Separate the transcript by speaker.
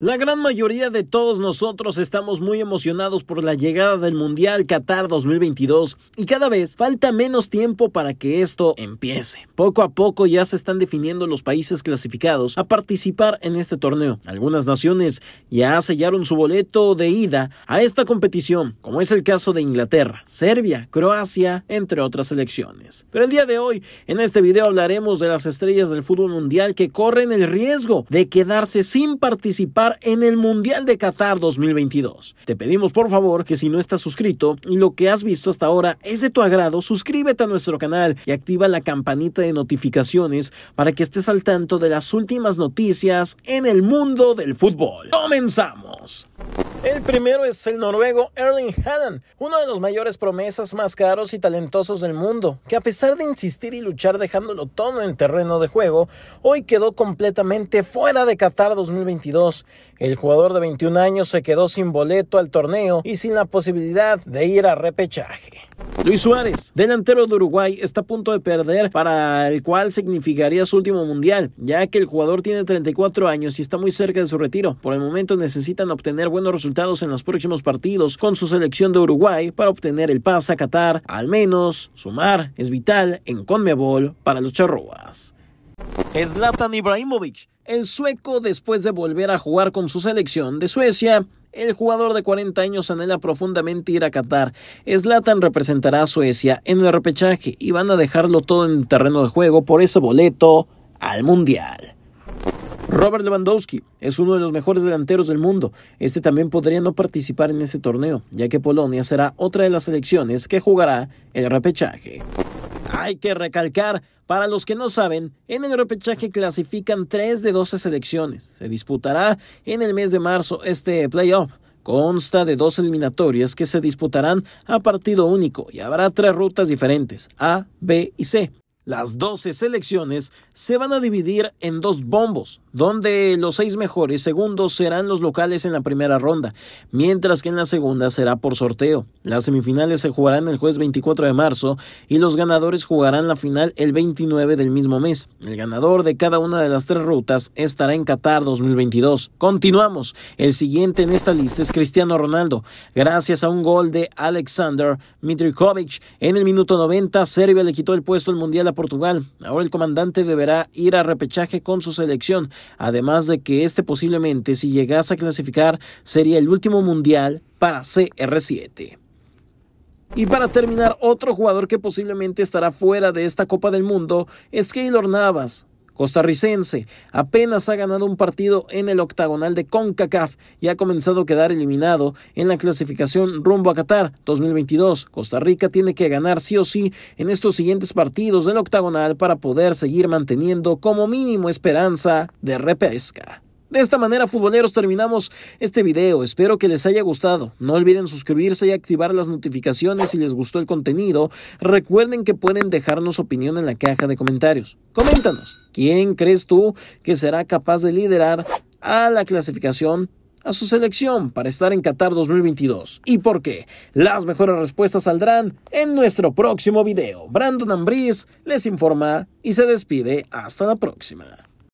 Speaker 1: La gran mayoría de todos nosotros estamos muy emocionados por la llegada del Mundial Qatar 2022 y cada vez falta menos tiempo para que esto empiece. Poco a poco ya se están definiendo los países clasificados a participar en este torneo. Algunas naciones ya sellaron su boleto de ida a esta competición, como es el caso de Inglaterra, Serbia, Croacia, entre otras selecciones. Pero el día de hoy, en este video hablaremos de las estrellas del fútbol mundial que corren el riesgo de quedarse sin participar en el Mundial de Qatar 2022. Te pedimos por favor que si no estás suscrito y lo que has visto hasta ahora es de tu agrado, suscríbete a nuestro canal y activa la campanita de notificaciones para que estés al tanto de las últimas noticias en el mundo del fútbol. ¡Comenzamos! El primero es el noruego Erling Haaland, uno de los mayores promesas más caros y talentosos del mundo, que a pesar de insistir y luchar dejándolo todo en terreno de juego, hoy quedó completamente fuera de Qatar 2022. El jugador de 21 años se quedó sin boleto al torneo y sin la posibilidad de ir a repechaje. Luis Suárez, delantero de Uruguay, está a punto de perder para el cual significaría su último mundial, ya que el jugador tiene 34 años y está muy cerca de su retiro. Por el momento necesitan obtener buenos resultados en los próximos partidos con su selección de Uruguay para obtener el pase a Qatar, al menos sumar es vital en Conmebol para los charroas. Zlatan Ibrahimovic, el sueco después de volver a jugar con su selección de Suecia, el jugador de 40 años anhela profundamente ir a Qatar. Zlatan representará a Suecia en el repechaje y van a dejarlo todo en el terreno de juego por ese boleto al Mundial. Robert Lewandowski es uno de los mejores delanteros del mundo. Este también podría no participar en este torneo, ya que Polonia será otra de las selecciones que jugará el repechaje. Hay que recalcar, para los que no saben, en el repechaje clasifican 3 de 12 selecciones. Se disputará en el mes de marzo este playoff. Consta de dos eliminatorias que se disputarán a partido único y habrá tres rutas diferentes, A, B y C. Las 12 selecciones se van a dividir en dos bombos, donde los seis mejores segundos serán los locales en la primera ronda, mientras que en la segunda será por sorteo. Las semifinales se jugarán el jueves 24 de marzo y los ganadores jugarán la final el 29 del mismo mes. El ganador de cada una de las tres rutas estará en Qatar 2022. Continuamos. El siguiente en esta lista es Cristiano Ronaldo. Gracias a un gol de Alexander Mitrikovic en el minuto 90, Serbia le quitó el puesto al Mundial a Portugal. Ahora el comandante deberá ir a repechaje con su selección, además de que este posiblemente si llegase a clasificar sería el último Mundial para CR7. Y para terminar, otro jugador que posiblemente estará fuera de esta Copa del Mundo es Keylor Navas. Costarricense apenas ha ganado un partido en el octagonal de CONCACAF y ha comenzado a quedar eliminado en la clasificación rumbo a Qatar 2022. Costa Rica tiene que ganar sí o sí en estos siguientes partidos del octagonal para poder seguir manteniendo como mínimo esperanza de repesca. De esta manera, futboleros, terminamos este video. Espero que les haya gustado. No olviden suscribirse y activar las notificaciones si les gustó el contenido. Recuerden que pueden dejarnos opinión en la caja de comentarios. Coméntanos, ¿quién crees tú que será capaz de liderar a la clasificación a su selección para estar en Qatar 2022. ¿Y por qué? Las mejores respuestas saldrán en nuestro próximo video. Brandon Ambriz les informa y se despide. Hasta la próxima.